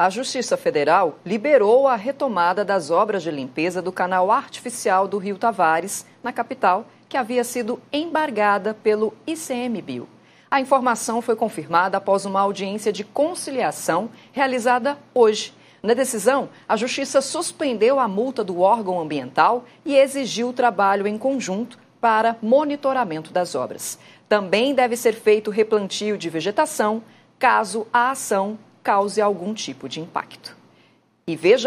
A Justiça Federal liberou a retomada das obras de limpeza do canal artificial do Rio Tavares, na capital, que havia sido embargada pelo ICMBio. A informação foi confirmada após uma audiência de conciliação realizada hoje. Na decisão, a Justiça suspendeu a multa do órgão ambiental e exigiu o trabalho em conjunto para monitoramento das obras. Também deve ser feito replantio de vegetação caso a ação cause algum tipo de impacto. E veja